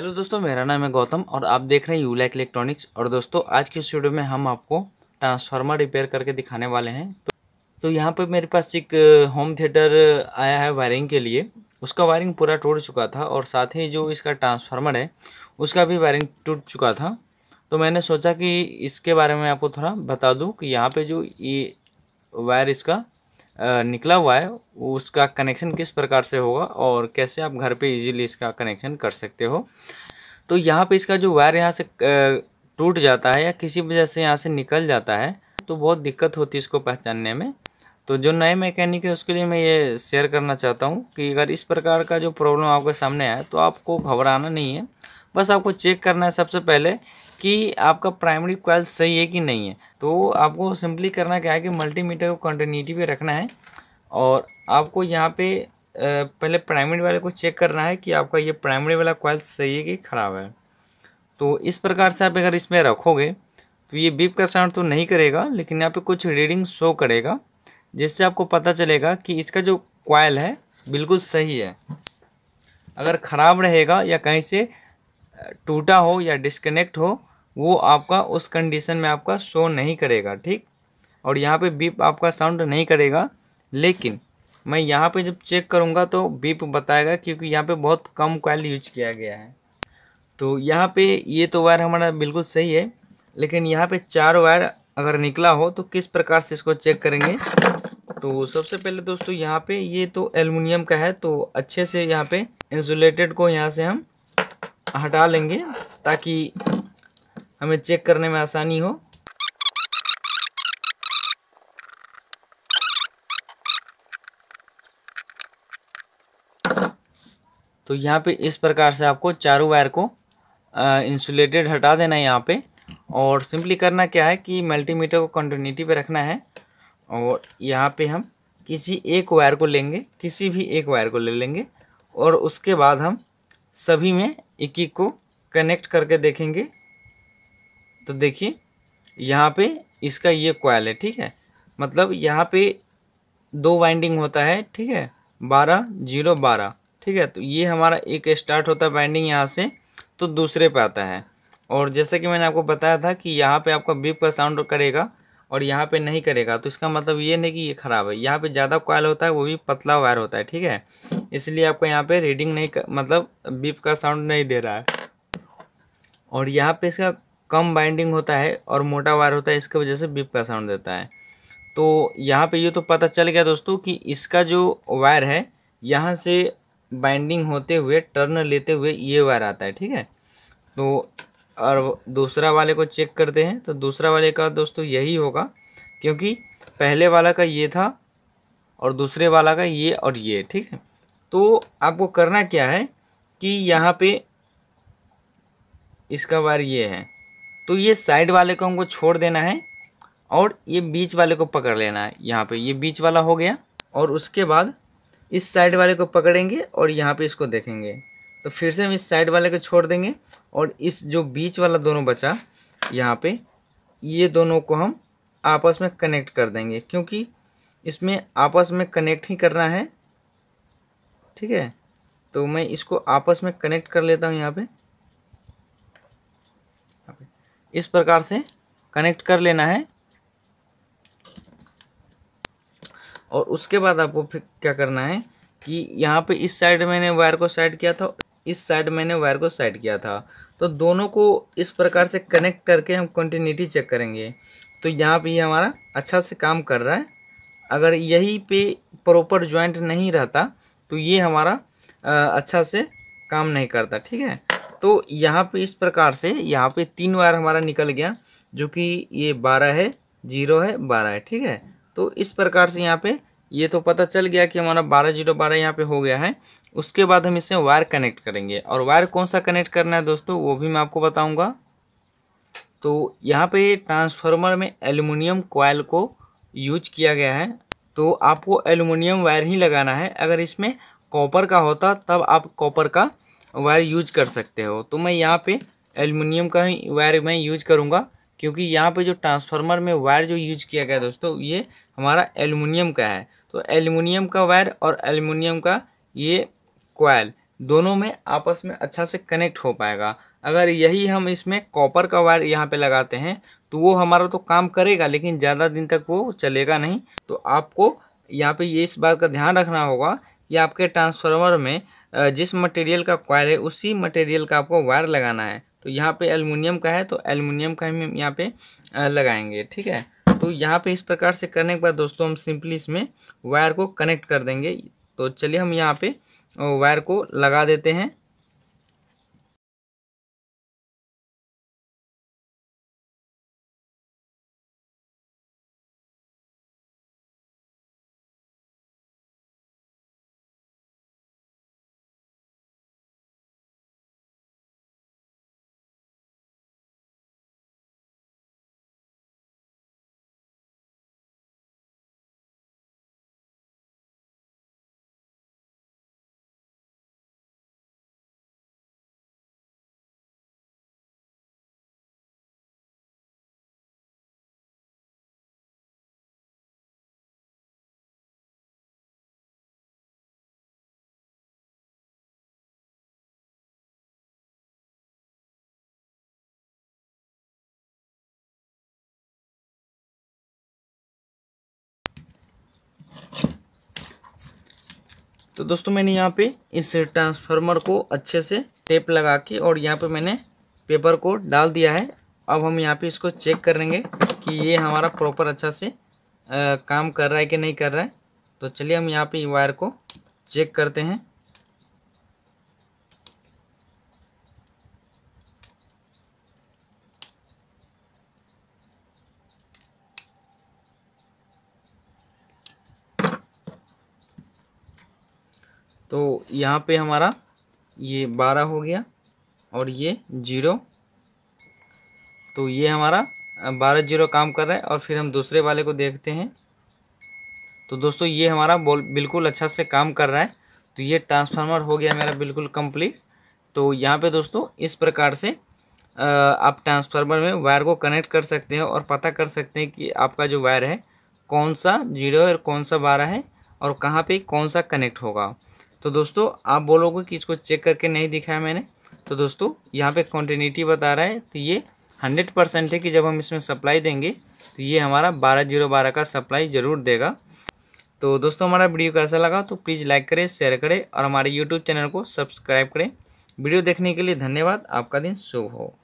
hello दोस्तों मेरा नाम है गौतम और आप देख रहे हैं यूलैक इलेक्ट्रॉनिक्स और दोस्तों आज के स्टूडियो में हम आपको ट्रांसफार्मर रिपेयर करके दिखाने वाले हैं तो, तो यहाँ पर मेरे पास एक होम थिएटर आया है वायरिंग के लिए उसका वायरिंग पूरा टूट चुका था और साथ ही जो इसका ट्रांसफार्मर है उसका भी वायरिंग टूट चुका था तो मैंने सोचा कि इसके बारे में आपको थोड़ा बता दूँ कि यहाँ पर जो ये वायर इसका निकला हुआ है उसका कनेक्शन किस प्रकार से होगा और कैसे आप घर पे इजीली इसका कनेक्शन कर सकते हो तो यहाँ पे इसका जो वायर यहाँ से टूट जाता है या किसी वजह से यहाँ से निकल जाता है तो बहुत दिक्कत होती है इसको पहचानने में तो जो नए मैकेनिक है उसके लिए मैं ये शेयर करना चाहता हूँ कि अगर इस प्रकार का जो प्रॉब्लम आपके सामने आए तो आपको घबराना नहीं है बस आपको चेक करना है सबसे पहले कि आपका प्राइमरी क्वाइल सही है कि नहीं है तो आपको सिंपली करना क्या है कि मल्टीमीटर को कंटिन्यूटी पे रखना है और आपको यहाँ पे पहले प्राइमरी वाले को चेक करना है कि आपका ये प्राइमरी वाला क्वाइल सही है कि ख़राब है तो इस प्रकार से आप अगर इसमें रखोगे तो ये बीप का साउंड तो नहीं करेगा लेकिन यहाँ पर कुछ रीडिंग शो करेगा जिससे आपको पता चलेगा कि इसका जो कॉयल है बिल्कुल सही है अगर ख़राब रहेगा या कहीं से टूटा हो या डिस्कनेक्ट हो वो आपका उस कंडीशन में आपका शो नहीं करेगा ठीक और यहाँ पे बीप आपका साउंड नहीं करेगा लेकिन मैं यहाँ पे जब चेक करूँगा तो बीप बताएगा क्योंकि यहाँ पे बहुत कम कॉल यूज किया गया है तो यहाँ पे ये तो वायर हमारा बिल्कुल सही है लेकिन यहाँ पे चार वायर अगर निकला हो तो किस प्रकार से इसको चेक करेंगे तो सबसे पहले दोस्तों यहाँ पे ये तो एलमिनियम का है तो अच्छे से यहाँ पे इंसुलेटेड को यहाँ से हम हटा लेंगे ताकि हमें चेक करने में आसानी हो तो यहाँ पे इस प्रकार से आपको चारों वायर को इंसुलेटेड हटा देना है यहाँ पे और सिंपली करना क्या है कि मल्टीमीटर को कंटिन्यूटी पे रखना है और यहाँ पे हम किसी एक वायर को लेंगे किसी भी एक वायर को ले लेंगे और उसके बाद हम सभी में एक एक को कनेक्ट करके देखेंगे तो देखिए यहाँ पे इसका ये कॉयल है ठीक है मतलब यहाँ पे दो वाइंडिंग होता है ठीक है बारह जीरो बारह ठीक है तो ये हमारा एक स्टार्ट होता है वाइंडिंग यहाँ से तो दूसरे पे आता है और जैसे कि मैंने आपको बताया था कि यहाँ पे आपका बीप का साउंड करेगा और यहाँ पे नहीं करेगा तो इसका मतलब ये नहीं कि ये ख़राब है यहाँ पे ज़्यादा कॉयल होता है वो भी पतला वायर होता है ठीक है इसलिए आपको यहाँ पे रीडिंग नहीं कर, मतलब बीप का साउंड नहीं दे रहा है और यहाँ पे इसका कम बाइंडिंग होता है और मोटा वायर होता है इसकी वजह से बीप का साउंड देता है तो यहाँ पे ये तो पता चल गया दोस्तों कि इसका जो वायर है यहाँ से बाइंडिंग होते हुए टर्न लेते हुए ये वायर आता है ठीक है तो और दूसरा वाले को चेक करते हैं तो दूसरा वाले का दोस्तों यही होगा क्योंकि पहले वाला का ये था और दूसरे वाला का ये और ये ठीक है तो आपको करना क्या है कि यहाँ पे इसका वायर ये है तो ये साइड वाले को हमको छोड़ देना है और ये बीच वाले को पकड़ लेना है यहाँ पे ये बीच वाला हो गया और उसके बाद इस साइड वाले को पकड़ेंगे और यहाँ पे इसको देखेंगे तो फिर से हम इस साइड वाले को छोड़ देंगे और इस जो बीच वाला दोनों बचा यहाँ पे ये दोनों को हम आपस में कनेक्ट कर देंगे क्योंकि इसमें आपस में कनेक्ट ही करना है ठीक है तो मैं इसको आपस में कनेक्ट कर लेता हूँ यहाँ पे इस प्रकार से कनेक्ट कर लेना है और उसके बाद आपको फिर क्या करना है कि यहाँ पे इस साइड मैंने वायर को साइड किया था इस साइड मैंने वायर को साइड किया था तो दोनों को इस प्रकार से कनेक्ट करके हम कंटिन्यूटी चेक करेंगे तो यहाँ पे ये हमारा अच्छा से काम कर रहा है अगर यही पे प्रॉपर ज्वाइंट नहीं रहता तो ये हमारा अच्छा से काम नहीं करता ठीक है तो यहाँ पे इस प्रकार से यहाँ पे तीन वायर हमारा निकल गया जो कि ये बारह है जीरो है बारह है ठीक है तो इस प्रकार से यहाँ पे ये तो पता चल गया कि हमारा बारह जीरो बारह यहाँ पे हो गया है उसके बाद हम इसे वायर कनेक्ट करेंगे और वायर कौन सा कनेक्ट करना है दोस्तों वो भी मैं आपको बताऊँगा तो यहाँ पर ट्रांसफार्मर में एल्यूमिनियम कोयल को यूज किया गया है तो आपको एलुमिनियम वायर ही लगाना है अगर इसमें कॉपर का होता तब आप कॉपर का वायर यूज कर सकते हो तो मैं यहाँ पे एलुमिनियम का ही वायर मैं यूज करूँगा क्योंकि यहाँ पे जो ट्रांसफार्मर में वायर जो यूज किया गया दोस्तों ये हमारा एलुमिनियम का है तो एलुमिनियम का वायर और एलुमिनियम का ये कोयल दोनों में आपस में अच्छा से कनेक्ट हो पाएगा अगर यही हम इसमें कॉपर का वायर यहाँ पे लगाते हैं तो वो हमारा तो काम करेगा लेकिन ज़्यादा दिन तक वो चलेगा नहीं तो आपको यहाँ पे ये इस बात का ध्यान रखना होगा कि आपके ट्रांसफार्मर में जिस मटेरियल का क्वायर है उसी मटेरियल का आपको वायर लगाना है तो यहाँ पे एलमिनियम का है तो एलमिनियम का हम यहाँ पे लगाएंगे ठीक है तो यहाँ पे इस प्रकार से करने के बाद दोस्तों हम सिंपली इसमें वायर को कनेक्ट कर देंगे तो चलिए हम यहाँ पर वायर को लगा देते हैं तो दोस्तों मैंने यहाँ पे इस ट्रांसफार्मर को अच्छे से टेप लगा के और यहाँ पे मैंने पेपर को डाल दिया है अब हम यहाँ पे इसको चेक करेंगे कि ये हमारा प्रॉपर अच्छा से आ, काम कर रहा है कि नहीं कर रहा है तो चलिए हम यहाँ पे वायर को चेक करते हैं तो यहाँ पे हमारा ये बारह हो गया और ये जीरो तो ये हमारा बारह जीरो काम कर रहा है और फिर हम दूसरे वाले को देखते हैं तो दोस्तों ये हमारा बिल्कुल अच्छा से काम कर रहा है तो ये ट्रांसफार्मर हो गया मेरा बिल्कुल कंप्लीट तो यहाँ पे दोस्तों इस प्रकार से आप ट्रांसफार्मर में वायर को कनेक्ट कर सकते हैं और पता कर सकते हैं कि आपका जो वायर है कौन सा जीरो और कौन सा बारह है और कहाँ पे कौन सा कनेक्ट होगा तो दोस्तों आप बोलोगे कि इसको चेक करके नहीं दिखाया मैंने तो दोस्तों यहाँ पे कॉन्टीन्यूटी बता रहा है तो ये हंड्रेड परसेंट है कि जब हम इसमें सप्लाई देंगे तो ये हमारा बारह जीरो बारह का सप्लाई ज़रूर देगा तो दोस्तों हमारा वीडियो कैसा लगा तो प्लीज़ लाइक करें शेयर करें और हमारे यूट्यूब चैनल को सब्सक्राइब करें वीडियो देखने के लिए धन्यवाद आपका दिन शुभ हो